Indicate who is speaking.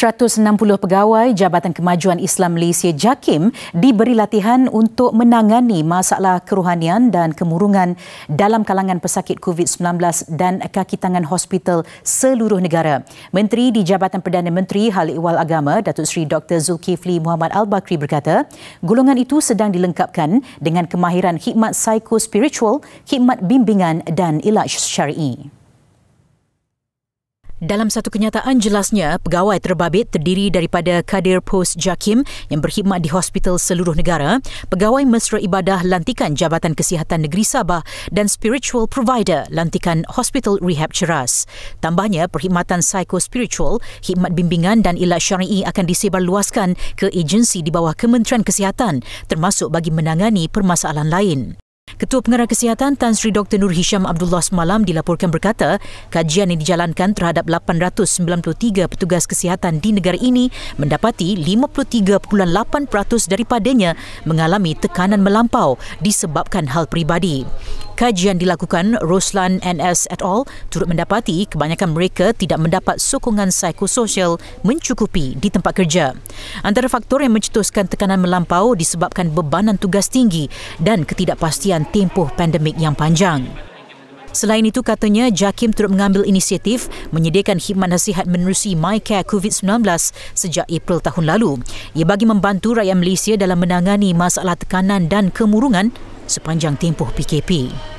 Speaker 1: 160 pegawai Jabatan Kemajuan Islam Malaysia JAKIM diberi latihan untuk menangani masalah keruhanian dan kemurungan dalam kalangan pesakit COVID-19 dan kaki tangan hospital seluruh negara. Menteri di Jabatan Perdana Menteri Hal Ehwal Agama Datuk Seri Dr. Zulkifli Muhammad Al-Bakri berkata, golongan itu sedang dilengkapkan dengan kemahiran khidmat psikospiritual, spiritual khidmat bimbingan dan ilaj syar'i. Dalam satu kenyataan jelasnya, pegawai terbabit terdiri daripada kadir pos Jakim yang berkhidmat di hospital seluruh negara, pegawai mesra ibadah lantikan Jabatan Kesihatan Negeri Sabah dan spiritual provider lantikan Hospital Rehab Ceras. Tambahnya, perkhidmatan psikospiritual, khidmat bimbingan dan ilat syari'i akan disebarluaskan ke agensi di bawah Kementerian Kesihatan termasuk bagi menangani permasalahan lain. Ketua Pengarah Kesihatan Tan Sri Dr. Nur Hisham Abdullah semalam dilaporkan berkata, kajian yang dijalankan terhadap 893 petugas kesihatan di negara ini mendapati 53.8% daripadanya mengalami tekanan melampau disebabkan hal peribadi kajian dilakukan Roslan NS et al turut mendapati kebanyakan mereka tidak mendapat sokongan psikososial mencukupi di tempat kerja. Antara faktor yang mencetuskan tekanan melampau disebabkan bebanan tugas tinggi dan ketidakpastian tempoh pandemik yang panjang. Selain itu katanya Jakim turut mengambil inisiatif menyediakan khidmat nasihat menerusi MyCare COVID-19 sejak April tahun lalu. Ia bagi membantu rakyat Malaysia dalam menangani masalah tekanan dan kemurungan sepanjang tempoh PKP.